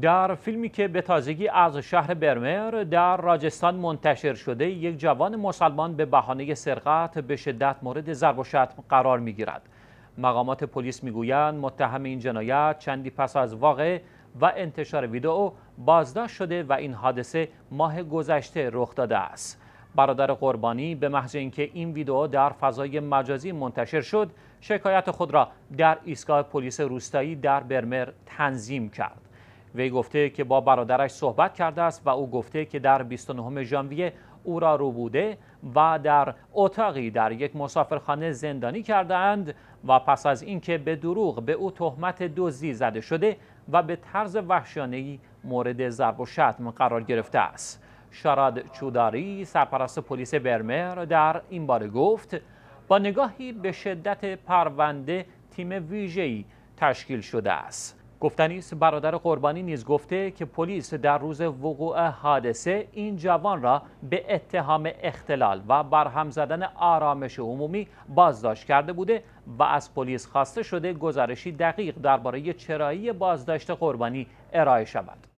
در فیلمی که به تازگی از شهر برمر در راجستان منتشر شده یک جوان مسلمان به بهانه سرقت به شدت مورد ضرب و شتم قرار می گیرد. مقامات پلیس میگویند متهم این جنایت چندی پس از واقع و انتشار ویدئو بازداشت شده و این حادثه ماه گذشته رخ داده است. برادر قربانی به محض اینکه این ویدئو در فضای مجازی منتشر شد، شکایت خود را در ایستگاه پلیس روستایی در برمر تنظیم کرد. وی گفته که با برادرش صحبت کرده است و او گفته که در 29 ژانویه او را رو بوده و در اتاقی در یک مسافرخانه زندانی کرده اند و پس از اینکه به دروغ به او تهمت دزدی زده شده و به طرز وحشیانه‌ای مورد ضرب و شتم قرار گرفته است. شاراد چوداری سرپرست پلیس برمر در این باره گفت با نگاهی به شدت پرونده تیم ویژه‌ای تشکیل شده است. گفتنی برادر قربانی نیز گفته که پلیس در روز وقوع حادثه این جوان را به اتهام اختلال و برهم زدن آرامش عمومی بازداشت کرده بوده و از پلیس خواسته شده گزارشی دقیق درباره چرایی بازداشت قربانی ارائه شود